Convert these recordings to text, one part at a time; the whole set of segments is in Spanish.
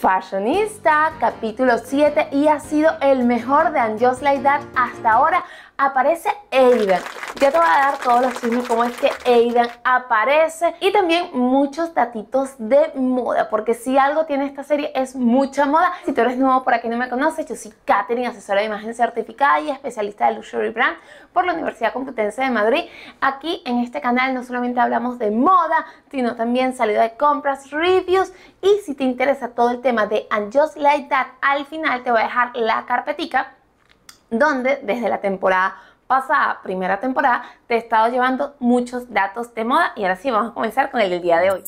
Fashionista, capítulo 7, y ha sido el mejor de And Just Like hasta ahora aparece Aiden, Ya te voy a dar todos los chismes cómo es que Aiden aparece y también muchos datitos de moda, porque si algo tiene esta serie es mucha moda. Si tú eres nuevo por aquí no me conoces, yo soy Katherine, asesora de imagen certificada y especialista de Luxury Brand por la Universidad Complutense de Madrid. Aquí en este canal no solamente hablamos de moda, sino también salida de compras, reviews y si te interesa todo el tema de And Just Like That, al final te voy a dejar la carpetica donde desde la temporada pasada, primera temporada, te he estado llevando muchos datos de moda y ahora sí vamos a comenzar con el del día de hoy.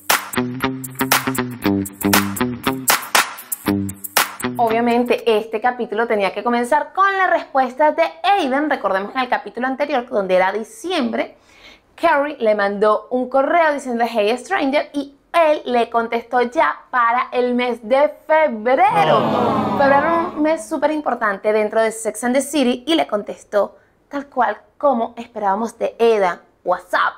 Obviamente este capítulo tenía que comenzar con la respuesta de Aiden, recordemos que en el capítulo anterior, donde era diciembre, Carrie le mandó un correo diciendo Hey Stranger y él le contestó ya para el mes de febrero. Oh. Febrero es un mes súper importante dentro de Sex and the City y le contestó tal cual como esperábamos de Eda, WhatsApp.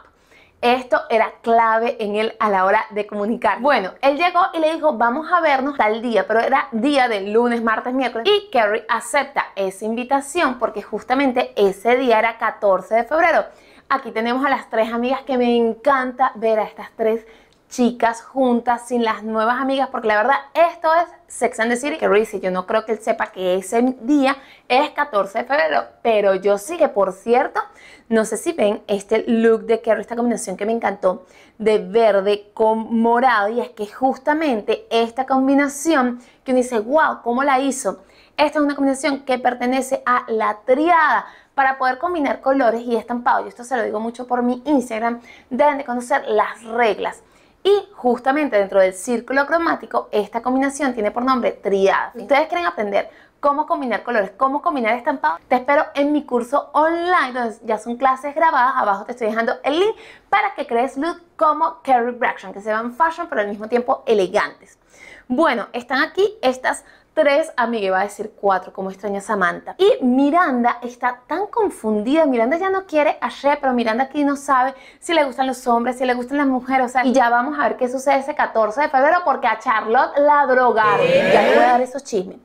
Esto era clave en él a la hora de comunicar. Bueno, él llegó y le dijo, vamos a vernos tal día, pero era día de lunes, martes, miércoles. Y Kerry acepta esa invitación porque justamente ese día era 14 de febrero. Aquí tenemos a las tres amigas que me encanta ver a estas tres chicas juntas, sin las nuevas amigas, porque la verdad esto es Sex and the City, que Reese, yo no creo que él sepa que ese día es 14 de febrero, pero yo sí que, por cierto, no sé si ven este look de Kerry, esta combinación que me encantó, de verde con morado, y es que justamente esta combinación que uno dice, wow, ¿cómo la hizo? Esta es una combinación que pertenece a la triada. Para poder combinar colores y estampado, y esto se lo digo mucho por mi Instagram, deben de conocer las reglas. Y justamente dentro del círculo cromático, esta combinación tiene por nombre triada. Si ustedes quieren aprender cómo combinar colores, cómo combinar estampados, te espero en mi curso online, donde ya son clases grabadas. Abajo te estoy dejando el link para que crees look como Carrie Braxton, que se van fashion, pero al mismo tiempo elegantes. Bueno, están aquí estas tres, amiga, va a decir cuatro, como extraña Samantha. Y Miranda está tan confundida, Miranda ya no quiere a Shep, pero Miranda aquí no sabe si le gustan los hombres, si le gustan las mujeres, o sea, y ya vamos a ver qué sucede ese 14 de febrero porque a Charlotte la drogaron. Ya le voy a dar esos chismes.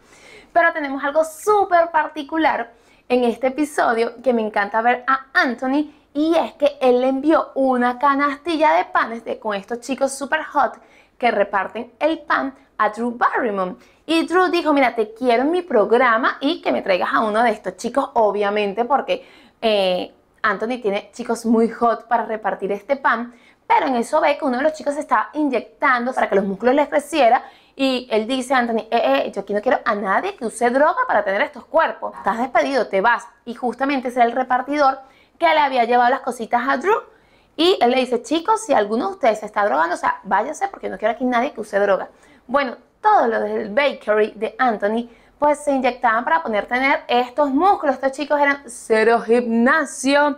Pero tenemos algo súper particular en este episodio que me encanta ver a Anthony y es que él le envió una canastilla de panes de, con estos chicos super hot que reparten el pan a Drew Barrymore. Y Drew dijo, mira, te quiero en mi programa y que me traigas a uno de estos chicos, obviamente, porque eh, Anthony tiene chicos muy hot para repartir este pan. Pero en eso ve que uno de los chicos estaba inyectando para que los músculos les creciera y él dice a Anthony, eh, eh, yo aquí no quiero a nadie que use droga para tener estos cuerpos. Estás despedido, te vas. Y justamente será el repartidor que le había llevado las cositas a Drew y él le dice, chicos, si alguno de ustedes está drogando, o sea, váyase porque no quiero aquí nadie que use droga. Bueno, todo lo del bakery de Anthony, pues se inyectaban para poner, tener estos músculos. Estos chicos eran cero gimnasio.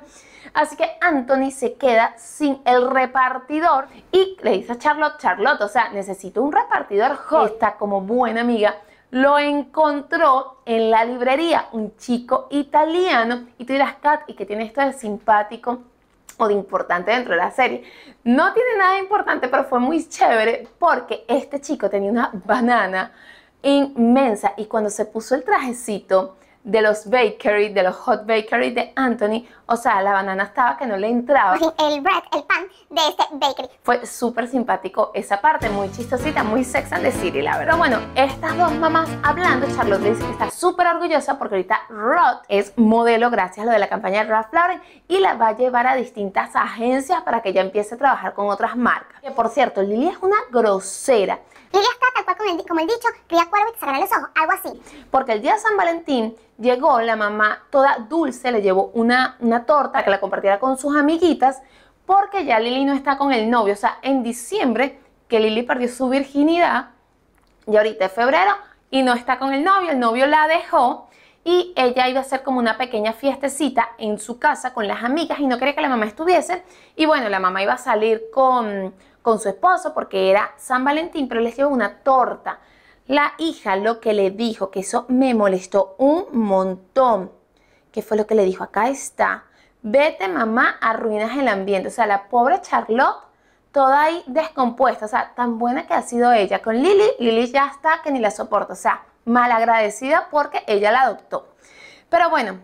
Así que Anthony se queda sin el repartidor y le dice a Charlotte, Charlotte, o sea, necesito un repartidor. Esta como buena amiga lo encontró en la librería, un chico italiano. Y tú dirás, Kat, ¿y que tiene esto de simpático? o de importante dentro de la serie. No tiene nada importante, pero fue muy chévere porque este chico tenía una banana inmensa y cuando se puso el trajecito, de los bakery, de los hot bakery de Anthony, o sea, la banana estaba que no le entraba. El bread, el pan de este bakery. Fue súper simpático esa parte, muy chistosita, muy sexy de the la verdad. Pero bueno, estas dos mamás hablando, Charlotte dice que está súper orgullosa porque ahorita Rod es modelo gracias a lo de la campaña de Ralph Lauren y la va a llevar a distintas agencias para que ella empiece a trabajar con otras marcas. Que por cierto, Lily es una grosera como el dicho, cría cuervo y te los ojos, algo así. Porque el día de San Valentín llegó la mamá toda dulce, le llevó una, una torta que la compartiera con sus amiguitas, porque ya Lili no está con el novio. O sea, en diciembre que Lili perdió su virginidad, y ahorita es febrero, y no está con el novio, el novio la dejó y ella iba a hacer como una pequeña fiestecita en su casa con las amigas y no quería que la mamá estuviese. Y bueno, la mamá iba a salir con con su esposo porque era San Valentín, pero les llevó una torta. La hija lo que le dijo, que eso me molestó un montón, que fue lo que le dijo, acá está, vete mamá, arruinas el ambiente. O sea, la pobre Charlotte, toda ahí descompuesta, o sea, tan buena que ha sido ella. Con Lily, Lily ya está que ni la soporta, o sea, malagradecida porque ella la adoptó. Pero bueno,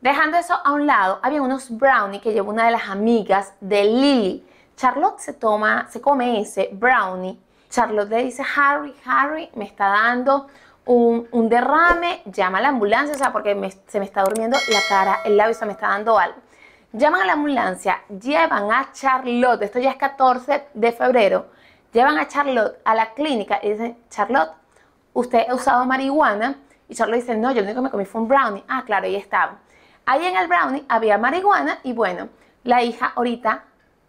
dejando eso a un lado, había unos brownies que llevó una de las amigas de Lily Charlotte se toma, se come ese brownie. Charlotte le dice, Harry, Harry, me está dando un, derrame, llama a la ambulancia, o sea, porque se me está durmiendo la cara, el labio, se me está dando algo. Llaman a la ambulancia, llevan a Charlotte, esto ya es 14 de febrero, llevan a Charlotte a la clínica y dicen, Charlotte, usted ha usado marihuana. Y Charlotte dice, no, yo lo único que me comí fue un brownie. Ah, claro, ahí estaba. Ahí en el brownie había marihuana y bueno, la hija ahorita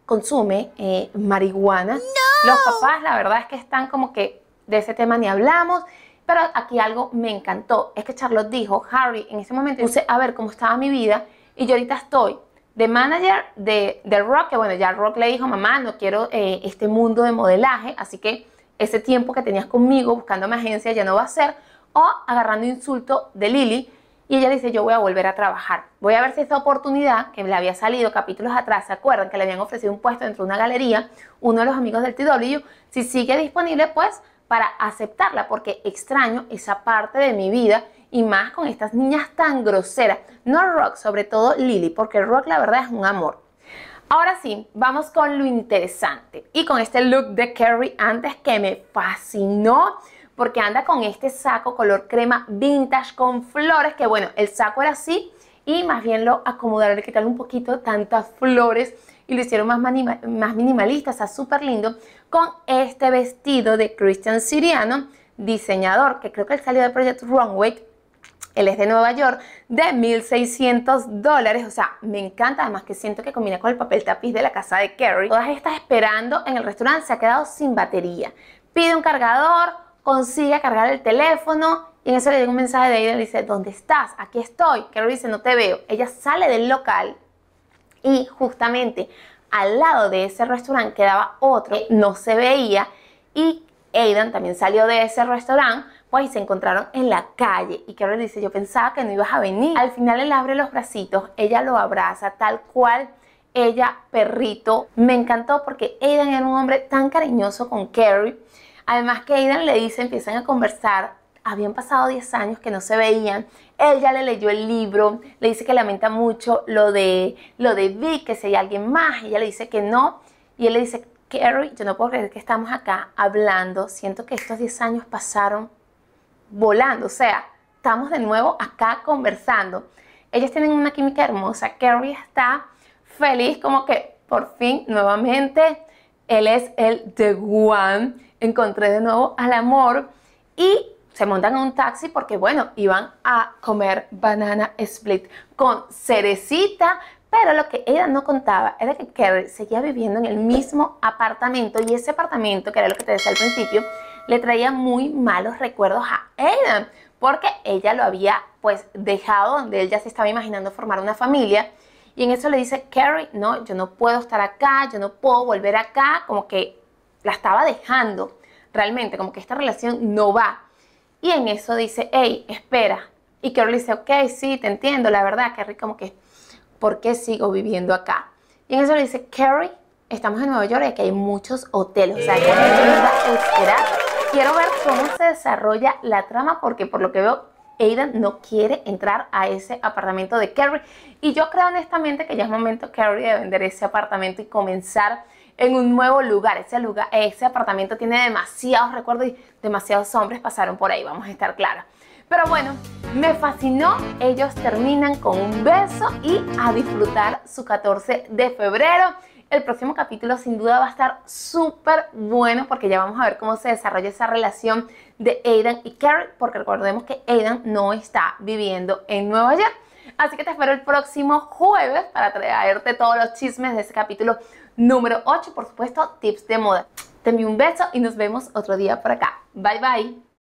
consume eh, marihuana. Los papás, la verdad es que están como que de ese tema ni hablamos. Pero aquí algo me encantó, es que Charlotte dijo, Harry, en ese momento puse a ver cómo estaba mi vida y yo ahorita estoy de manager de, Rock, que bueno, ya Rock le dijo, mamá, no quiero eh, este mundo de modelaje, así que ese tiempo que tenías conmigo buscando mi agencia ya no va a ser, o agarrando insulto de Lily, y ella dice, yo voy a volver a trabajar. Voy a ver si esta oportunidad que le había salido capítulos atrás, ¿se acuerdan? Que le habían ofrecido un puesto dentro de una galería, uno de los amigos del TW, si sigue disponible, pues para aceptarla, porque extraño esa parte de mi vida y más con estas niñas tan groseras. No Rock, sobre todo Lily, porque Rock la verdad es un amor. Ahora sí, vamos con lo interesante y con este look de Kerry antes que me fascinó porque anda con este saco color crema vintage con flores, que bueno, el saco era así y más bien lo acomodaron, le quitaron un poquito tantas flores y lo hicieron más, más minimalista, o sea, súper lindo, con este vestido de Christian Siriano, diseñador, que creo que él salió del Project Runway, él es de Nueva York, de 1.600 dólares. O sea, me encanta, además que siento que combina con el papel tapiz de la casa de Kerry. Todas estas esperando en el restaurante se ha quedado sin batería. Pide un cargador, consigue cargar el teléfono y en eso le llega un mensaje de Aiden le dice, ¿dónde estás? Aquí estoy. Carol dice, no te veo. Ella sale del local y justamente al lado de ese restaurante quedaba otro no se veía y Aidan también salió de ese restaurante pues y se encontraron en la calle y Carol dice yo pensaba que no ibas a venir al final él abre los bracitos ella lo abraza tal cual ella perrito me encantó porque Aidan era un hombre tan cariñoso con Carrie Además que Aidan le dice, empiezan a conversar, habían pasado 10 años que no se veían, él ya le leyó el libro, le dice que lamenta mucho lo de, lo de Vic, que si hay alguien más, ella le dice que no, y él le dice, Carrie, yo no puedo creer que estamos acá hablando, siento que estos 10 años pasaron volando, o sea, estamos de nuevo acá conversando. Ellas tienen una química hermosa, Carrie está feliz como que por fin nuevamente él es el The One encontré de nuevo al amor y se montan en un taxi porque, bueno, iban a comer banana split con cerecita, pero lo que ella no contaba era que Carrie seguía viviendo en el mismo apartamento y ese apartamento, que era lo que te decía al principio, le traía muy malos recuerdos a ella porque ella lo había pues dejado donde él ya se estaba imaginando formar una familia y en eso le dice, Carrie, no, yo no puedo estar acá, yo no puedo volver acá, como que la estaba dejando realmente, como que esta relación no va. Y en eso dice, hey, espera. Y le dice, ok, sí, te entiendo, la verdad, Carrie, como que, ¿por qué sigo viviendo acá? Y en eso le dice, Carrie, estamos en Nueva York y aquí hay muchos hoteles, o Quiero ver cómo se desarrolla la trama, porque por lo que veo, Aiden no quiere entrar a ese apartamento de Carrie. Y yo creo honestamente que ya es momento, Carrie, de vender ese apartamento y comenzar en un nuevo lugar. Ese, lugar, ese apartamento tiene demasiados recuerdos y demasiados hombres pasaron por ahí, vamos a estar claros. Pero bueno, me fascinó. Ellos terminan con un beso y a disfrutar su 14 de febrero. El próximo capítulo sin duda va a estar súper bueno porque ya vamos a ver cómo se desarrolla esa relación de Aidan y Carrie, porque recordemos que Aidan no está viviendo en Nueva York. Así que te espero el próximo jueves para traerte todos los chismes de ese capítulo Número 8, por supuesto, tips de moda. Te envío un beso y nos vemos otro día por acá. Bye bye.